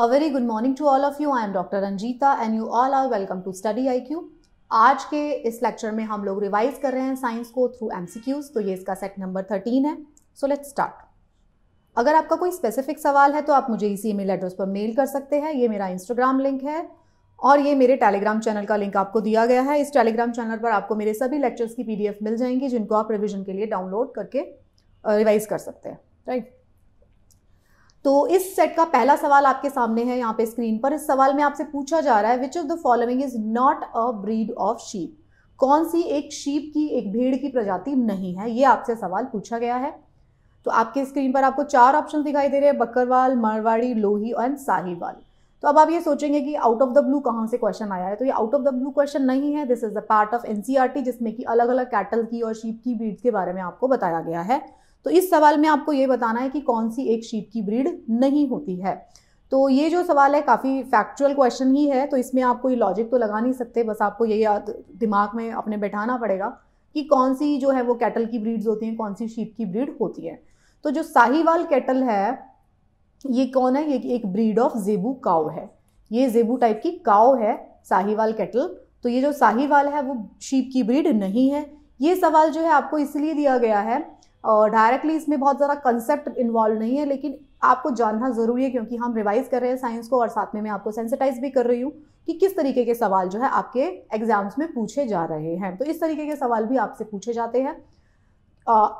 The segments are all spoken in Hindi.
A very good morning to all of you I am doctor Ranjita and you all are welcome to study I Q आज के इस लेक्चर में हम लोग रिवाइज कर रहे हैं साइंस को थ्रू एम सी क्यूज तो ये इसका सेट नंबर थर्टीन है सो लेट स्टार्ट अगर आपका कोई स्पेसिफिक सवाल है तो आप मुझे इसी ईमेल एड्रेस पर मेल कर सकते हैं ये मेरा इंस्टाग्राम लिंक है और ये मेरे टेलीग्राम चैनल का लिंक आपको दिया गया है इस टेलीग्राम चैनल पर आपको मेरे सभी लेक्चर्स की पीडीएफ मिल जाएंगी जिनको आप रिविजन के लिए डाउनलोड करके रिवाइज कर सकते हैं राइट तो इस सेट का पहला सवाल आपके सामने है यहाँ पे स्क्रीन पर इस सवाल में आपसे पूछा जा रहा है which of the following is not a breed of sheep कौन सी एक शीप की एक भेड़ की प्रजाति नहीं है ये आपसे सवाल पूछा गया है तो आपके स्क्रीन पर आपको चार ऑप्शन दिखाई दे रहे हैं बकरवाल मारवाड़ी लोही एंड साहिवाल तो अब आप ये सोचेंगे कि आउट ऑफ द ब्लू कहाँ से क्वेश्चन आया है तो ये out of the blue question नहीं है this is the part of NCERT जिसमें कि अलग अलग कैटल की और शीप की ब्रीड्स के बारे में आपको बताया गया है तो इस सवाल में आपको ये बताना है कि कौन सी एक शीप की ब्रीड नहीं होती है तो ये जो सवाल है काफ़ी फैक्चुअल क्वेश्चन ही है तो इसमें आप कोई लॉजिक तो लगा नहीं सकते बस आपको ये याद दिमाग में अपने बैठाना पड़ेगा कि कौन सी जो है वो कैटल की ब्रीड्स होती हैं कौन सी शीप की ब्रीड होती है तो जो साहिवाल कैटल है ये कौन है ये एक ब्रीड ऑफ जेबू काव है ये जेबू टाइप की काव है साहिवाल कैटल तो ये जो साहिवाल है वो शीप की ब्रीड नहीं है ये सवाल जो है आपको इसलिए दिया गया है डायरेक्टली इसमें बहुत ज़्यादा कंसेप्ट इन्वॉल्व नहीं है लेकिन आपको जानना ज़रूरी है क्योंकि हम रिवाइज़ कर रहे हैं साइंस को और साथ में मैं आपको सेंसिटाइज भी कर रही हूँ कि किस तरीके के सवाल जो है आपके एग्ज़ाम्स में पूछे जा रहे हैं तो इस तरीके के सवाल भी आपसे पूछे जाते हैं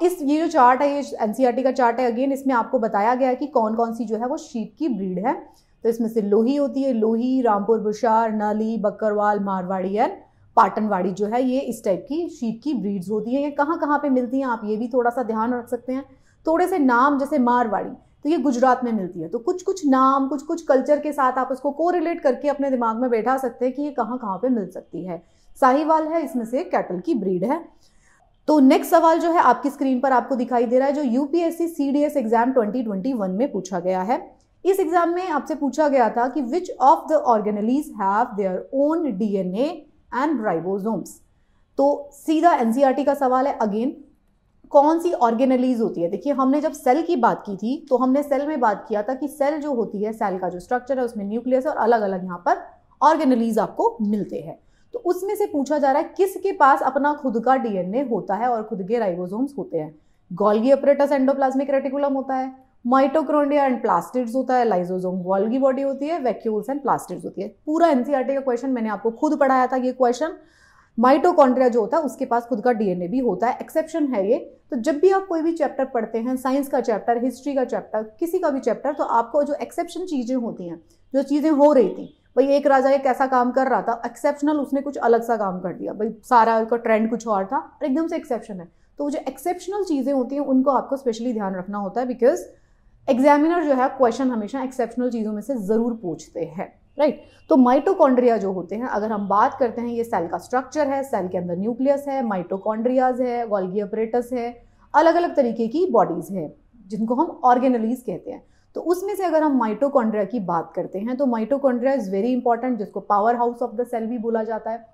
इस ये जो चार्ट है ये एन e का चार्ट है अगेन इसमें आपको बताया गया है कि कौन कौन सी जो है वो शीप की ब्रीड है तो इसमें से लोही होती है लोही रामपुर बुशार नली बकरवाल मारवाड़ी एंड पाटनवाड़ी जो है ये इस टाइप की शीप की ब्रीड्स होती है ये कहाँ कहाँ पे मिलती हैं आप ये भी थोड़ा सा ध्यान रख सकते हैं थोड़े से नाम जैसे मारवाड़ी तो ये गुजरात में मिलती है तो कुछ कुछ नाम कुछ कुछ कल्चर के साथ आप उसको कोरिलेट करके अपने दिमाग में बैठा सकते हैं कि ये कहाँ कहाँ पे मिल सकती है साहिवाल है इसमें से कैटल की ब्रीड है तो नेक्स्ट सवाल जो है आपकी स्क्रीन पर आपको दिखाई दे रहा है जो यूपीएससी एस एग्जाम वन में पूछा गया है इस एग्जाम में आपसे पूछा गया था कि which of the organelles have their own DNA and ribosomes तो सीधा एनसीईआरटी e का सवाल है अगेन कौन सी ऑर्गेनलीज होती है देखिए हमने जब सेल की बात की थी तो हमने सेल में बात किया था कि सेल जो होती है सेल का जो स्ट्रक्चर है उसमें न्यूक्लियस और अलग अलग यहाँ पर ऑर्गेनलीज आपको मिलते हैं तो उसमें से पूछा जा रहा है किसके पास अपना खुद का डीएनए होता है और खुद के राइबोसोम्स होते हैं गोल्गी अपरेटस एंडोप्लाज्मिक रेटिकुलम होता है माइटोक्रोंडिया एंड प्लास्टिड्स होता है लाइजोजोम वॉल की बॉडी होती है वैक्यूल्स एंड प्लास्टिड्स होती है पूरा एनसीआरटी e का क्वेश्चन मैंने आपको खुद पढ़ाया था ये क्वेश्चन माइटोकॉन्ड्रिया जो होता है उसके पास खुद का डीएनए भी होता है एक्सेप्शन है ये तो जब भी आप कोई भी चैप्टर पढ़ते हैं साइंस का चैप्टर हिस्ट्री का चैप्टर किसी का भी चैप्टर तो आपको जो एक्सेप्शन चीज़ें होती हैं जो चीज़ें हो रही थी भाई एक राजा एक ऐसा काम कर रहा था एक्सेप्शनल उसने कुछ अलग सा काम कर दिया भाई सारा उसका ट्रेंड कुछ और था और एकदम से एक्सेप्शन है तो जो एक्सेप्शनल चीज़ें होती हैं उनको आपको स्पेशली ध्यान रखना होता है बिकॉज एग्जामिनर जो है क्वेश्चन हमेशा एक्सेप्शनल चीज़ों में से ज़रूर पूछते हैं राइट right? तो माइटोकॉन्ड्रिया जो होते हैं अगर हम बात करते हैं ये सेल का स्ट्रक्चर है सेल के अंदर न्यूक्लियस है माइटोकॉन्ड्रियाज है गोल्गी ऑपरेटस है अलग अलग तरीके की बॉडीज़ है जिनको हम ऑर्गेनलीज कहते हैं तो उसमें से अगर हम माइटोकॉन्ड्रिया की बात करते हैं तो माइटोकॉन्ड्रिया इज़ वेरी इंपॉर्टेंट जिसको power house of the cell भी बोला जाता है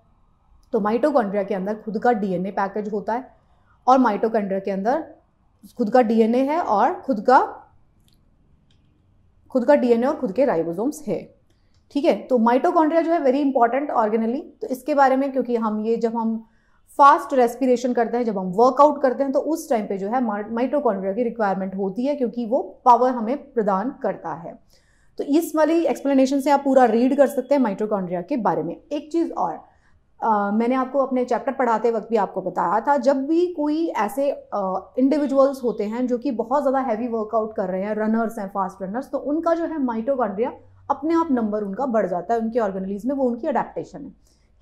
तो माइटोकॉन्ड्रिया के अंदर खुद का डीएनए पैकेज होता है और माइटोकॉन्ड्रिया के अंदर खुद का डीएनए है और खुद का खुद का डीएनए और खुद के राइबोसोम्स है ठीक है तो माइटोकॉन्ड्रिया जो है वेरी इंपॉर्टेंट ऑर्गेनली तो इसके बारे में क्योंकि हम ये जब हम फास्ट रेस्पिरेशन करते हैं जब हम वर्कआउट करते हैं तो उस टाइम पे जो है माइटोकॉन्ड्रिया की रिक्वायरमेंट होती है क्योंकि वो पावर हमें प्रदान करता है तो इस वाली एक्सप्लेनेशन से आप पूरा रीड कर सकते हैं माइटोकॉन्ड्रिया के बारे में एक चीज़ और मैंने आपको अपने चैप्टर पढ़ाते वक्त भी आपको बताया था जब भी कोई ऐसे इंडिविजुअल्स होते हैं जो कि बहुत ज़्यादा हैवी वर्कआउट कर रहे हैं रनर्स हैं फास्ट रनर्स तो उनका जो है माइटोकॉन्ड्रिया अपने आप नंबर उनका बढ़ जाता है उनके ऑर्गेनलीज में वो उनकी अडेप्टेशन है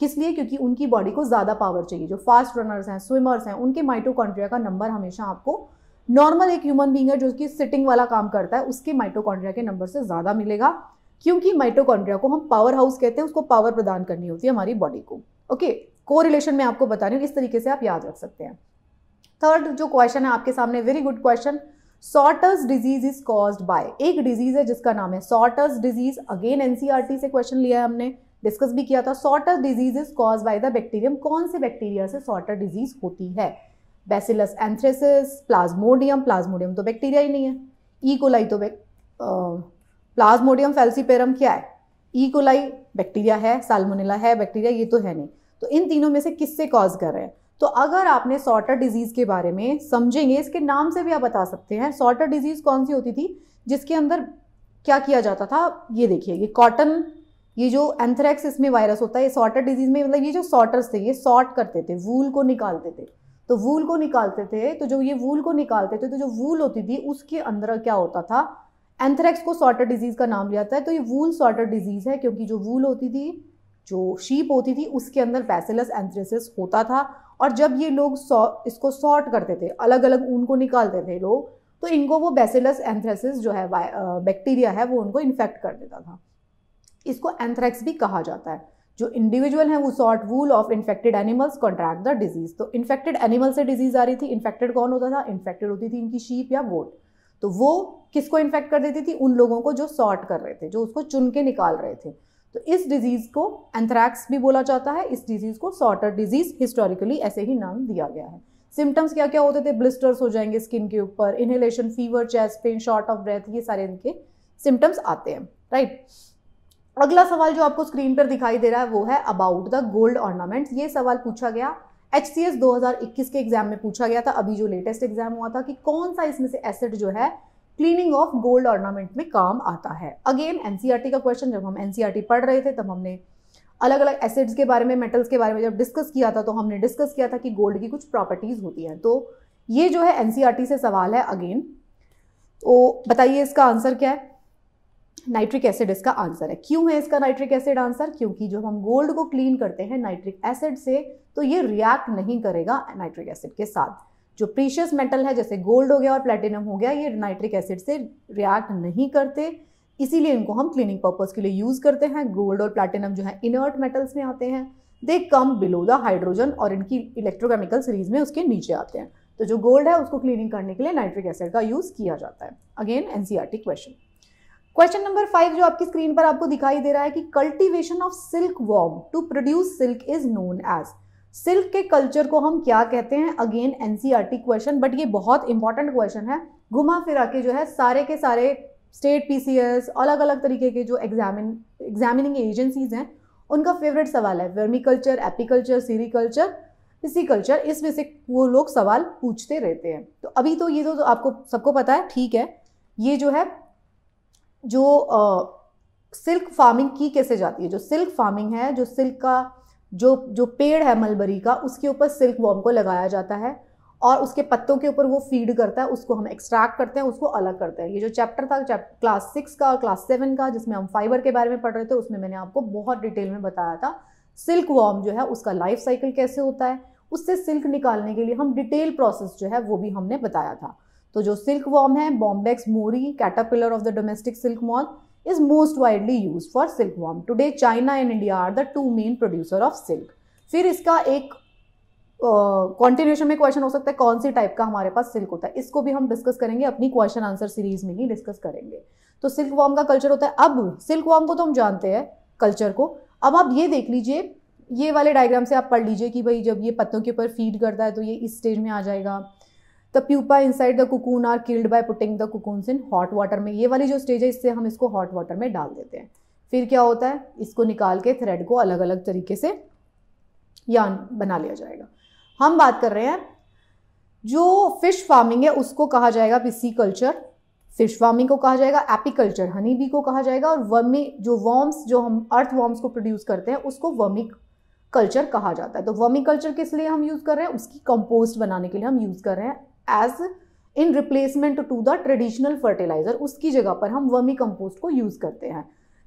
किस लिए क्योंकि उनकी बॉडी को ज़्यादा पावर चाहिए जो फास्ट रनर्स हैं स्विमर्स हैं उनके माइटोकॉन्ड्रिया का नंबर हमेशा आपको नॉर्मल एक ह्यूमन बींग है जो कि सिटिंग वाला काम करता है उसके माइटोकॉन्ड्रिया के नंबर से ज़्यादा मिलेगा क्योंकि माइटोकॉन्ड्रिया को हम पावर हाउस कहते हैं उसको पावर प्रदान करनी होती है हमारी बॉडी को ओके को रिलेशन में आपको बता रही हूँ इस तरीके से आप याद रख सकते हैं थर्ड जो क्वेश्चन है आपके सामने very good question sorters disease is cause by एक डिजीज है जिसका नाम है सॉर्टर्स डिजीज अगेन एनसीआरटी से क्वेश्चन लिया है हमने डिस्कस भी किया था sorter disease is cause by the bacterium कौन से बैक्टीरिया से सॉर्टर डिजीज होती है बेसिलस एंथ्रेसिस प्लाज्मोडियम प्लाज्मोडियम तो बैक्टीरिया ही नहीं है ई e. कोलाई तो प्लाज्मोडियम फेल्सीपेरम क्या है ईकोलाई e. बैक्टीरिया है साल्मोनेला है बैक्टीरिया ये तो है नहीं तो इन तीनों में से किससे कॉज कर रहे हैं तो अगर आपने सॉर्टर डिजीज़ के बारे में समझेंगे इसके नाम से भी आप बता सकते हैं सॉर्टर डिजीज़ कौन सी होती थी जिसके अंदर क्या किया जाता था ये देखिए ये कॉटन ये जो एंथरेक्स इसमें वायरस होता है ये सॉर्टर डिजीज़ में मतलब ये जो सॉर्टर्स थे ये सॉर्ट करते थे वूल को निकालते थे तो वूल को निकालते थे तो जो ये वूल को निकालते थे तो जो वूल होती थी उसके अंदर क्या होता था एंथ्रेक्स को सॉर्टर डिजीज़ का नाम लिया जाता है तो ये वूल सॉर्टर डिजीज़ है क्योंकि जो वूल होती थी जो शीप होती थी उसके अंदर पैसेलस एंथ्रेसिस होता था और जब ये लोग सॉ इसको सॉर्ट करते थे अलग अलग ऊन को निकालते थे लोग तो इनको वो बैसिलस एंथ्रेसिस जो है बैक्टीरिया है वो उनको इन्फेक्ट कर देता था इसको एंथ्रेक्स भी कहा जाता है जो इंडिविजुअल है वो sort wool of infected animals contract the disease तो इन्फेक्टेड एनिमल से डिजीज़ आ रही थी इन्फेक्टेड कौन होता था इन्फेक्टेड होती थी इनकी शीप या गोट तो वो किसको इन्फेक्ट कर देती थी उन लोगों को जो सॉर्ट कर रहे थे जो उसको चुन के निकाल रहे थे तो इस डिजीज़ को एंथ्रैक्स भी बोला जाता है इस डिजीज़ को सॉर्टर डिजीज़ हिस्टोरिकली ऐसे ही नाम दिया गया है सिम्टम्स क्या क्या होते थे ब्लिस्टर्स हो जाएंगे स्किन के ऊपर inhalation fever chest pain short of breath ये सारे इनके सिम्टम्स आते हैं राइट अगला सवाल जो आपको स्क्रीन पर दिखाई दे रहा है वो है अबाउट द गोल्ड ऑर्नामेंट्स ये सवाल पूछा गया एच सी एस दो हज़ार इक्कीस के एग्जाम में पूछा गया था अभी जो लेटेस्ट एग्जाम हुआ था कि कौन सा इसमें से एसेट जो है क्लीनिंग ऑफ गोल्ड ऑर्नामेंट में काम आता है अगेन एनसीआरटी e का क्वेश्चन जब हम एनसीआरटी e पढ़ रहे थे तब हमने अलग अलग एसिड्स के बारे में मेटल्स के बारे में जब डिस्कस किया था तो हमने डिस्कस किया था कि गोल्ड की कुछ प्रॉपर्टीज़ होती हैं तो ये जो है एनसीआरटी e से सवाल है अगेन तो बताइए इसका आंसर क्या है नाइट्रिक एसिड इसका आंसर है क्यों है इसका नाइट्रिक एसिड आंसर क्योंकि जब हम गोल्ड को क्लीन करते हैं नाइट्रिक एसिड से तो ये रिएक्ट नहीं करेगा नाइट्रिक एसिड के साथ जो प्रीशियस मेटल है जैसे गोल्ड हो गया और प्लेटिनम हो गया ये नाइट्रिक एसिड से रिएक्ट नहीं करते इसीलिए इनको हम क्लीनिंग पर्पज़ के लिए यूज़ करते हैं गोल्ड और प्लेटिनम जो है इनर्ट मेटल्स में आते हैं they come below the hydrogen और इनकी इलेक्ट्रोकेमिकल सीरीज में उसके नीचे आते हैं तो जो गोल्ड है उसको क्लीनिंग करने के लिए नाइट्रिक एसिड का यूज़ किया जाता है again NCERT question question number five जो आपकी स्क्रीन पर आपको दिखाई दे रहा है कि cultivation of silk worm to produce silk is known as silk के कल्चर को हम क्या कहते हैं अगेन एनसीईआरटी क्वेश्चन बट ये बहुत इंपॉर्टेंट क्वेश्चन है घुमा फिरा के जो है सारे के सारे स्टेट पीसीएस अलग अलग तरीके के जो एग्जामिन एग्जामिनिंग एजेंसीज हैं उनका फेवरेट सवाल है वर्मी कल्चर एपीकल्चर सीरीकल्चर इसी कल्चर इसमें से वो लोग सवाल पूछते रहते हैं तो अभी तो ये तो, तो आपको सबको पता है ठीक है ये जो है जो सिल्क फार्मिंग की कैसे जाती है जो सिल्क फार्मिंग है जो सिल्क का जो जो पेड़ है मलबरी का उसके ऊपर सिल्क वॉर्म को लगाया जाता है और उसके पत्तों के ऊपर वो फीड करता है उसको हम एक्सट्रैक्ट करते हैं उसको अलग करते हैं ये जो चैप्टर था चैप्टर क्लास सिक्स का और क्लास सेवन का जिसमें हम फाइबर के बारे में पढ़ रहे थे उसमें मैंने आपको बहुत डिटेल में बताया था सिल्क वॉर्म जो है उसका लाइफ साइकिल कैसे होता है उससे सिल्क निकालने के लिए हम डिटेल प्रोसेस जो है वो भी हमने बताया था तो जो सिल्क वॉर्म है bombyx mori caterpillar of the domestic silk moth is most widely use for silk worm today China and India are the two main producer of silk फिर इसका एक कॉन्टिन्यूशन uh, में क्वेश्चन हो सकता है कौन सी टाइप का हमारे पास सिल्क होता है इसको भी हम डिस्कस करेंगे अपनी क्वेश्चन आंसर सीरीज में ही डिस्कस करेंगे तो सिल्क वॉर्म का कल्चर होता है अब सिल्क वॉर्म को तो हम जानते हैं कल्चर को अब आप ये देख लीजिए ये वाले डायग्राम से आप पढ़ लीजिए कि भाई जब ये पत्तों के ऊपर फीड करता है तो ये इस स्टेज में आ जाएगा the pupa inside the cocoon are killed by putting the cocoons in hot water में ये वाली जो स्टेज है इससे हम इसको हॉट वाटर में डाल देते हैं फिर क्या होता है इसको निकाल के थ्रेड को अलग अलग तरीके से यान बना लिया जाएगा हम बात कर रहे हैं जो फिश फार्मिंग है उसको कहा जाएगा पिसी कल्चर फिश फार्मिंग को कहा जाएगा एपिकल्चर हनी बी को कहा जाएगा और वर्मी जो वॉर्म्स जो हम अर्थ वॉर्म्स को प्रोड्यूस करते हैं उसको वर्मिक कल्चर कहा जाता है तो वर्मी कल्चर किस लिए हम यूज़ कर रहे हैं उसकी कंपोस्ट बनाने के लिए हम यूज़ कर रहे हैं as in replacement to the traditional fertiliser उसकी जगह पर हम वर्मी कंपोस्ट को यूज़ करते हैं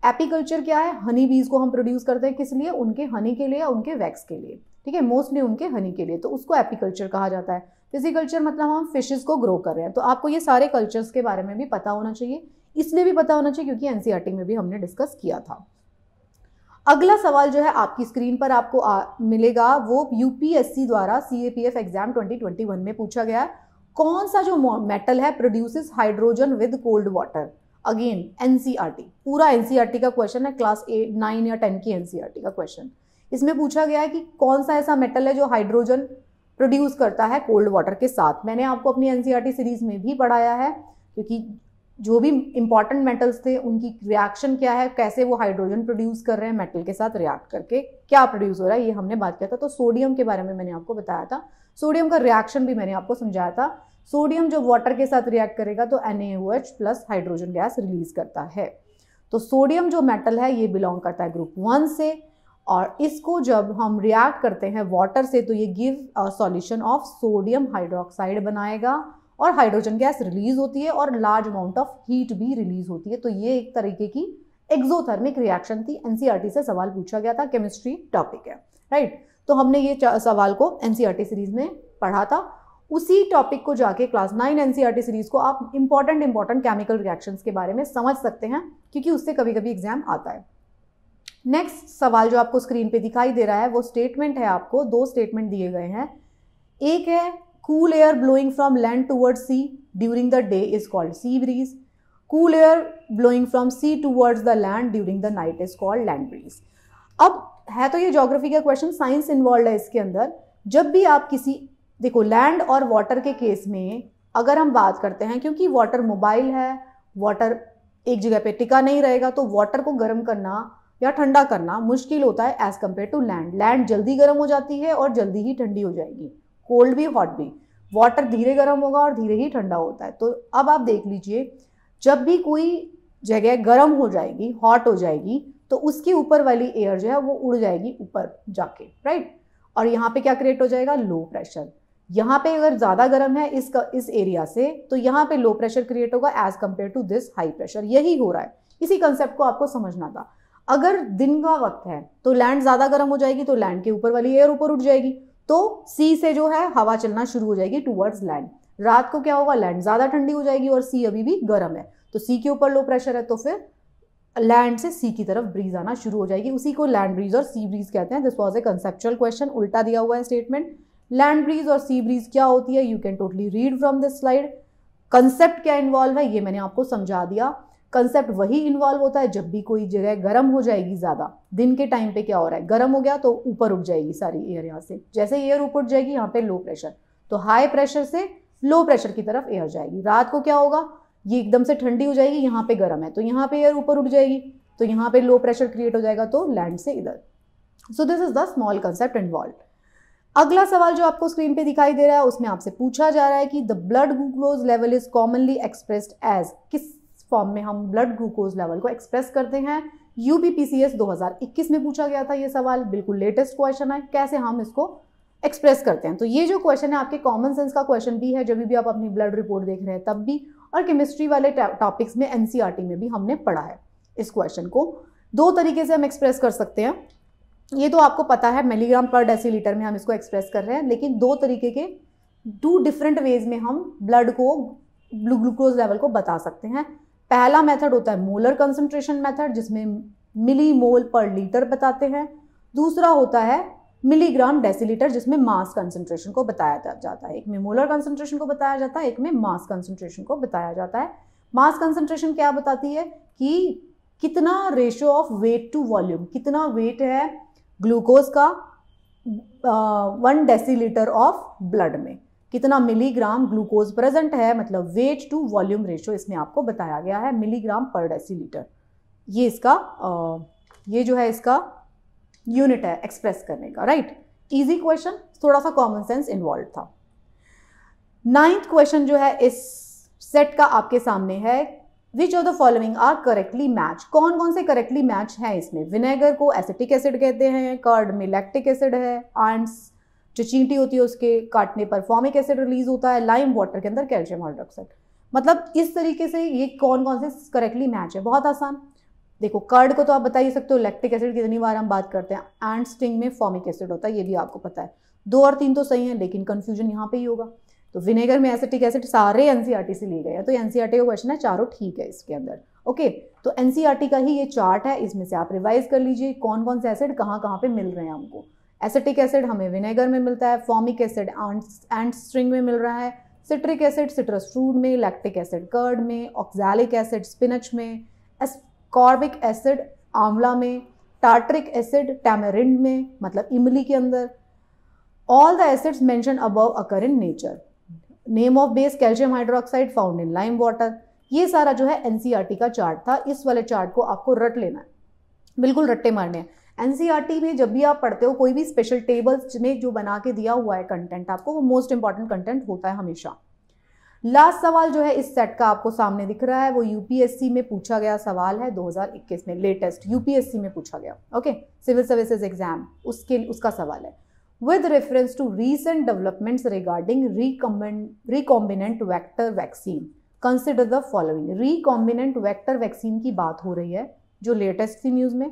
एपीकल्चर क्या है हनी बीज को हम प्रोड्यूस करते हैं किस लिए उनके हनी के लिए या उनके वैक्स के लिए ठीक है मोस्टली उनके हनी के लिए तो उसको एपीकल्चर कहा जाता है फिजिकल्चर मतलब हम फिशेज को ग्रो कर रहे हैं तो आपको ये सारे कल्चर्स के बारे में भी पता होना चाहिए इसलिए भी पता होना चाहिए क्योंकि एनसीआरटी e में भी हमने डिस्कस किया था अगला सवाल जो है आपकी स्क्रीन पर आपको आ, मिलेगा वो यूपीएससी द्वारा सी एग्जाम 2021 में पूछा गया है कौन सा जो मेटल है produces hydrogen with cold water again NCERT पूरा एनसीआरटी e का क्वेश्चन है क्लास ए नाइन या टेन की एनसीआरटी e का क्वेश्चन इसमें पूछा गया है कि कौन सा ऐसा मेटल है जो हाइड्रोजन प्रोड्यूस करता है कोल्ड वाटर के साथ मैंने आपको अपनी एनसीआरटी सीरीज e में भी पढ़ाया है क्योंकि जो भी इंपॉर्टेंट मेटल्स थे उनकी रिएक्शन क्या है कैसे वो हाइड्रोजन प्रोड्यूस कर रहे हैं मेटल के साथ रिएक्ट करके क्या प्रोड्यूस हो रहा है ये हमने बात किया था तो सोडियम के बारे में मैंने आपको बताया था सोडियम का रिएक्शन भी मैंने आपको समझाया था सोडियम जब वाटर के साथ रिएक्ट करेगा तो N plus hydrogen gas release करता है तो सोडियम जो मेटल है ये बिलोंग करता है ग्रुप वन से और इसको जब हम रिएक्ट करते हैं वाटर से तो ये give solution of sodium hydroxide बनाएगा और हाइड्रोजन गैस रिलीज होती है और लार्ज अमाउंट ऑफ हीट भी रिलीज होती है तो ये एक तरीके की एक्जोथर्मिक रिएक्शन थी एनसीआरटी e से सवाल पूछा गया था केमिस्ट्री टॉपिक है राइट तो हमने ये सवाल को एन सीरीज़ e में पढ़ा था उसी टॉपिक को जाके क्लास नाइन एन सीरीज़ को आप इंपॉर्टेंट इंपॉर्टेंट केमिकल रिएक्शंस के बारे में समझ सकते हैं क्योंकि उससे कभी कभी एग्जाम आता है नेक्स्ट सवाल जो आपको स्क्रीन पे दिखाई दे रहा है वो स्टेटमेंट है आपको दो स्टेटमेंट दिए गए हैं एक है cool air blowing from land toward sea during the day is called sea breeze cool air blowing from sea towards the land during the night is called land breeze अब है तो ये जोग्राफी का क्वेश्चन साइंस इन्वॉल्व है इसके अंदर जब भी आप किसी देखो लैंड और वाटर के केस में अगर हम बात करते हैं क्योंकि वाटर मोबाइल है वाटर एक जगह पे टिका नहीं रहेगा तो वाटर को गर्म करना या ठंडा करना मुश्किल होता है as compare to land land जल्दी गर्म हो जाती है और जल्दी ही ठंडी हो जाएगी कोल्ड भी हॉट भी वाटर धीरे गर्म होगा और धीरे ही ठंडा होता है तो अब आप देख लीजिए जब भी कोई जगह गर्म हो जाएगी हॉट हो जाएगी तो उसकी ऊपर वाली एयर जो है वो उड़ जाएगी ऊपर जाके राइट और यहाँ पे क्या क्रिएट हो जाएगा लो प्रेशर यहाँ पे अगर ज़्यादा गर्म है इस इस एरिया से तो यहाँ पे लो प्रेशर क्रिएट होगा as compare to this high pressure यही हो रहा है इसी कंसेप्ट को आपको समझना था अगर दिन का वक्त है तो लैंड ज़्यादा गर्म हो जाएगी तो लैंड के ऊपर वाली एयर ऊपर उठ जाएगी तो सी से जो है हवा चलना शुरू हो जाएगी टूवर्ड्स लैंड रात को क्या होगा लैंड ज़्यादा ठंडी हो जाएगी और सी अभी भी गर्म है तो सी के ऊपर लो प्रेशर है तो फिर लैंड से सी की तरफ ब्रीज आना शुरू हो जाएगी उसी को लैंड ब्रीज और सी ब्रीज कहते हैं this was a conceptual question उल्टा दिया हुआ है स्टेटमेंट लैंड ब्रीज और सी ब्रीज क्या होती है you can totally read from this slide concept क्या इन्वॉल्व है ये मैंने आपको समझा दिया कंसेप्ट वही इन्वॉल्व होता है जब भी कोई जगह गर्म हो जाएगी ज़्यादा दिन के टाइम पे क्या हो रहा है गर्म हो गया तो ऊपर उठ जाएगी सारी एयर यहाँ से जैसे एयर ऊपर उठ जाएगी यहाँ पे लो प्रेशर तो हाई प्रेशर से लो प्रेशर की तरफ एयर जाएगी रात को क्या होगा ये एकदम से ठंडी हो जाएगी यहाँ पे गर्म है तो यहाँ पे एयर ऊपर उठ जाएगी तो यहाँ पे लो प्रेशर क्रिएट हो जाएगा तो लैंड से इधर so this is the small concept involve अगला सवाल जो आपको स्क्रीन पे दिखाई दे रहा है उसमें आपसे पूछा जा रहा है कि the blood glucose level is commonly expressed as किस फॉर्म में हम ब्लड ग्लूकोज लेवल को एक्सप्रेस करते हैं यू 2021 में पूछा गया था ये सवाल बिल्कुल लेटेस्ट क्वेश्चन है कैसे हम इसको एक्सप्रेस करते हैं तो ये जो क्वेश्चन है आपके कॉमन सेंस का क्वेश्चन भी है जब भी आप अपनी ब्लड रिपोर्ट देख रहे हैं तब भी और केमिस्ट्री वाले टॉपिक्स में एनसीईआरटी e में भी हमने पढ़ा है इस क्वेश्चन को दो तरीके से हम एक्सप्रेस कर सकते हैं ये तो आपको पता है मिलीग्राम पर डेसीलीटर में हम इसको एक्सप्रेस कर रहे हैं लेकिन दो तरीके के टू डिफरेंट वेज में हम ब्लड को ग्लूकोज लेवल को बता सकते हैं पहला मेथड होता है मोलर कंसंट्रेशन मेथड जिसमें मिली मोल पर लीटर बताते हैं दूसरा होता है मिलीग्राम डेसीलीटर जिसमें मास कंसनट्रेशन को बताया जाता है एक में मोलर कंसनट्रेशन को बताया जाता है एक में मास कंसनट्रेशन को बताया जाता है मास कंसनट्रेशन क्या बताती है कि कितना ratio of weight to volume कितना वेट है ग्लूकोज का वन डेसीलीटर ऑफ ब्लड में कितना मिलीग्राम ग्लूकोज प्रेजेंट है मतलब वेट टू वॉल्यूम रेशियो इसमें आपको बताया गया है मिलीग्राम पर डेसीलीटर ये इसका आ, ये जो है इसका यूनिट है एक्सप्रेस करने का राइट इजी क्वेश्चन थोड़ा सा कॉमन सेंस इन्वॉल्व था नाइन्थ क्वेश्चन जो है इस सेट का आपके सामने है which of the following are correctly match कौन कौन से करेक्टली मैच हैं इसमें विनेगर को एसिटिक एसिड कहते हैं कर्ड में लैक्टिक एसिड है आंट्स जो चींटी होती है उसके काटने पर फॉर्मिक एसिड रिलीज होता है लाइम वाटर के अंदर कैल्शियम हाइड्रोक्साइड मतलब इस तरीके से ये कौन कौन से करेक्टली मैच है बहुत आसान देखो कर्ड को तो आप बता ही सकते हो लैक्टिक एसिड कितनी बार हम बात करते हैं एंड स्टिंग में फॉर्मिक एसिड होता है ये भी आपको पता है दो और तीन तो सही है लेकिन कन्फ्यूजन यहाँ पे ही होगा तो विनेगर में एसिटिक एसिड सारे एन e से लिए गए हैं तो एनसीआरटी e का क्वेश्चन है चारों ठीक है इसके अंदर ओके तो एन e का ही ये चार्ट है इसमें से आप रिवाइज कर लीजिए कौन कौन से एसिड कहाँ कहाँ पे मिल रहे हैं हमको एसिटिक एसिड हमें विनेगर में मिलता है फॉर्मिक एसिड एंड स्ट्रिंग में मिल रहा है सिट्रिक एसिड सिट्रस फ्रूड में लैक्टिक एसिड कर्ड में ऑक्जैलिक एसिड स्पिनच में एस कॉर्बिक एसिड आंवला में टार्ट्रिक एसिड टैमरिंड में मतलब इमली के अंदर all the acids mention above occur in nature name of base calcium hydroxide found in lime water ये सारा जो है एन e का चार्ट था इस वाले चार्ट को आपको रट लेना है बिल्कुल रट्टे मारने हैं टी e में जब भी आप पढ़ते हो कोई भी स्पेशल टेबल्स में जो बना के दिया हुआ है कंटेंट आपको वो मोस्ट इंपॉर्टेंट कंटेंट होता है हमेशा लास्ट सवाल जो है इस सेट का आपको सामने दिख रहा है वो यूपीएससी में पूछा गया सवाल है 2021 में लेटेस्ट यूपीएससी में पूछा गया ओके सिविल सर्विसेज एग्जाम उसके उसका सवाल है with reference to recent developments regarding रिकॉम recombinant vector vaccine consider the following recombinant vector vaccine की बात हो रही है जो लेटेस्ट थी न्यूज़ में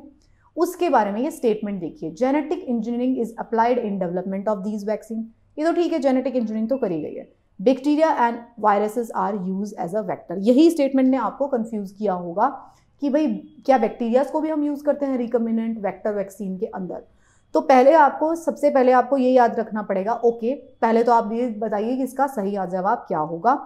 उसके बारे में ये स्टेटमेंट देखिए genetic engineering is applied in development of these vaccine ये तो ठीक है जेनेटिक इंजीनियरिंग तो करी गई है bacteria and viruses are use as a vector यही स्टेटमेंट ने आपको कंफ्यूज किया होगा कि भाई क्या बैक्टीरियाज को भी हम यूज़ करते हैं रिकम्बिनेंट वेक्टर वैक्सीन के अंदर तो पहले आपको सबसे पहले आपको ये याद रखना पड़ेगा ओके पहले तो आप ये बताइए कि इसका सही जवाब क्या होगा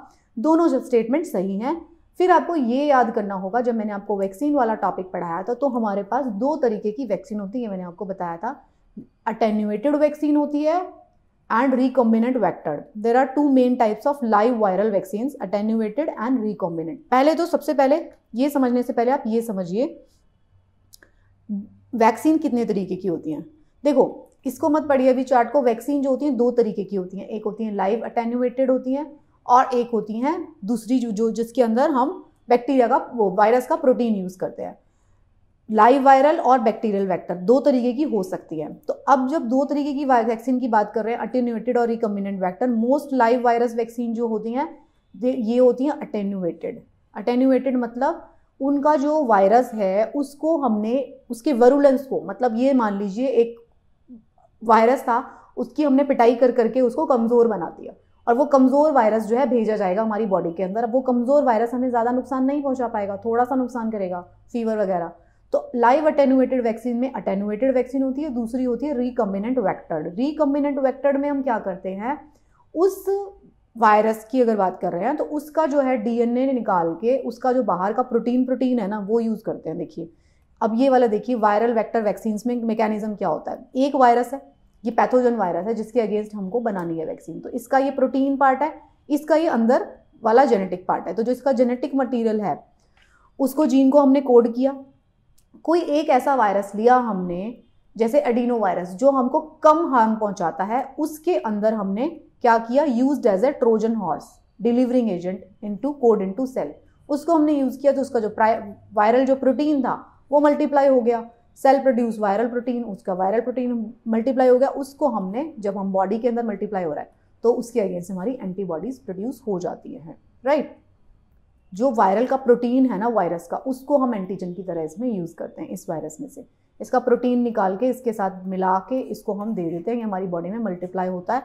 दोनों जब स्टेटमेंट सही हैं फिर आपको ये याद करना होगा जब मैंने आपको वैक्सीन वाला टॉपिक पढ़ाया था तो हमारे पास दो तरीके की वैक्सीन होती है मैंने आपको बताया था अटेन्यूएटेड वैक्सीन होती है and recombinant vector. There are two main types of live viral vaccines, attenuated and recombinant. पहले तो सबसे पहले ये समझने से पहले आप ये समझिए वैक्सीन कितने तरीके की होती हैं देखो इसको मत पढ़िए अभी चार्ट को वैक्सीन जो होती हैं दो तरीके की होती हैं एक होती हैं लाइव अटेन्यूएटेड होती हैं और एक होती हैं दूसरी जो जिसके अंदर हम बैक्टीरिया का वो वायरस का प्रोटीन यूज़ करते हैं लाइव वायरल और बैक्टीरियल वेक्टर दो तरीके की हो सकती है तो अब जब दो तरीके की वैक्सीन की बात कर रहे हैं अटेन्यूएटेड और recombinant vector most live virus vaccine जो होती हैं ये होती हैं अटेन्यूएटेड अटेन्यूएटेड मतलब उनका जो वायरस है उसको हमने उसके वरुलेंस को मतलब ये मान लीजिए एक वायरस था उसकी हमने पिटाई कर करके उसको कमज़ोर बना दिया और वो कमज़ोर वायरस जो है भेजा जाएगा हमारी बॉडी के अंदर अब वो कमज़ोर वायरस हमें ज़्यादा नुकसान नहीं पहुंचा पाएगा थोड़ा सा नुकसान करेगा फीवर वगैरह तो लाइव अटेनुएटेड वैक्सीन में अटेनुएटेड वैक्सीन होती है दूसरी होती है रिकम्बिनेंट वैक्टर्ड रिकम्बिनेंट वैक्टर्ड में हम क्या करते हैं उस वायरस की अगर बात कर रहे हैं तो उसका जो है डीएनए निकाल के उसका जो बाहर का प्रोटीन प्रोटीन है ना वो यूज़ करते हैं देखिए अब ये वाला देखिए वायरल वेक्टर वैक्सीन में मैकेनिज्म क्या होता है एक वायरस है ये पैथोजन वायरस है जिसके अगेंस्ट हमको बनानी है वैक्सीन तो इसका ये प्रोटीन पार्ट है इसका ये अंदर वाला जेनेटिक पार्ट है तो जो इसका जेनेटिक मटेरियल है उसको जीन को हमने कोड किया कोई एक ऐसा वायरस लिया हमने जैसे एडिनो वायरस जो हमको कम हार्म पहुंचाता है उसके अंदर हमने क्या किया use as a Trojan horse delivering agent into code into cell उसको हमने यूज़ किया तो उसका जो वायरल जो प्रोटीन था वो मल्टीप्लाई हो गया सेल प्रोड्यूस वायरल प्रोटीन उसका वायरल प्रोटीन मल्टीप्लाई हो गया उसको हमने जब हम बॉडी के अंदर मल्टीप्लाई हो रहा है तो उसके अगेंस्ट हमारी एंटीबॉडीज़ प्रोड्यूस हो जाती हैं राइट right? जो वायरल का प्रोटीन है ना वायरस का उसको हम एंटीजन की तरह इसमें यूज़ करते हैं इस वायरस में से इसका प्रोटीन निकाल के इसके साथ मिला के इसको हम दे देते हैं ये हमारी बॉडी में मल्टीप्लाई होता है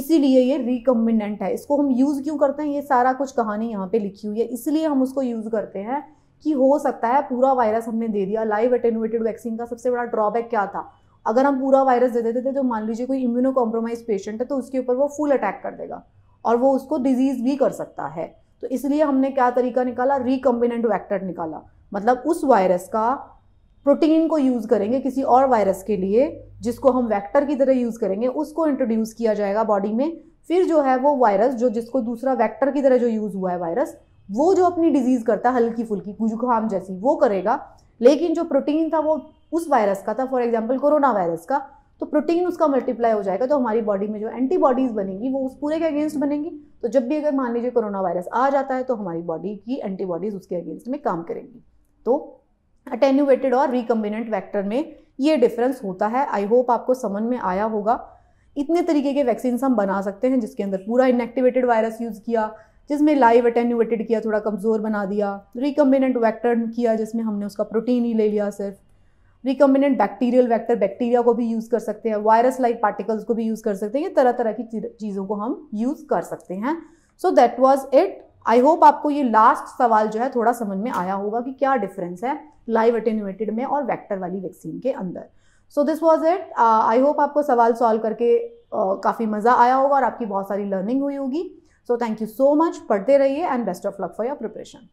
इसीलिए ये रिकम्बिनेंट है इसको हम यूज़ क्यों करते हैं ये सारा कुछ कहानी यहाँ पे लिखी हुई है इसलिए हम उसको यूज़ करते हैं कि हो सकता है पूरा वायरस हमने दे दिया लाइव एटेनुएटेड वैक्सीन का सबसे बड़ा ड्रॉबैक क्या था अगर हम पूरा वायरस दे देते थे तो मान लीजिए कोई इम्यूनो कॉम्प्रोमाइज पेशेंट है तो उसके ऊपर वो फुल अटैक कर देगा और वो उसको डिजीज़ भी कर सकता है तो इसलिए हमने क्या तरीका निकाला रिकम्बिनेंट वैक्टर निकाला मतलब उस वायरस का प्रोटीन को यूज़ करेंगे किसी और वायरस के लिए जिसको हम वैक्टर की तरह यूज़ करेंगे उसको इंट्रोड्यूस किया जाएगा बॉडी में फिर जो है वो वायरस जो जिसको दूसरा वैक्टर की तरह जो यूज़ हुआ है वायरस वो जो अपनी डिजीज़ करता है हल्की फुल्की जुकाम जैसी वो करेगा लेकिन जो प्रोटीन था वो उस वायरस का था फॉर एग्जाम्पल कोरोना वायरस का तो प्रोटीन उसका मल्टीप्लाई हो जाएगा तो हमारी बॉडी में जो एंटीबॉडीज़ बनेंगी वो उस पूरे के अगेंस्ट बनेंगी तो जब भी अगर मान लीजिए कोरोना वायरस आ जाता है तो हमारी बॉडी की एंटीबॉडीज़ उसके अगेंस्ट में काम करेंगी तो अटेन्यूवेटेड और रिकम्बिनेंट वैक्टर में ये डिफरेंस होता है आई होप आपको समझ में आया होगा इतने तरीके के वैक्सीन हम बना सकते हैं जिसके अंदर पूरा इनएक्टिवेटेड वायरस यूज़ किया जिसमें लाइव अटेन्यूएटेड किया थोड़ा कमज़ोर बना दिया रिकम्बिनेंट वैक्टर किया जिसमें हमने उसका प्रोटीन ही ले लिया सिर्फ रिकम्बिनेंट बैक्टीरियल वैक्टर बैक्टीरिया को भी यूज़ कर सकते हैं वायरस लाइक पार्टिकल्स को भी यूज़ कर सकते हैं ये तरह तरह की चीज़ों को हम यूज़ कर सकते हैं so that was it I hope आपको ये लास्ट सवाल जो है थोड़ा समझ में आया होगा कि क्या डिफरेंस है लाइव अटेन्यूएटेड में और वैक्टर वाली वैक्सीन के अंदर so this was it I hope आपको सवाल सॉल्व करके uh, काफ़ी मज़ा आया होगा और आपकी बहुत सारी लर्निंग हुई होगी so thank you so much पढ़ते रहिए and best of luck for your preparation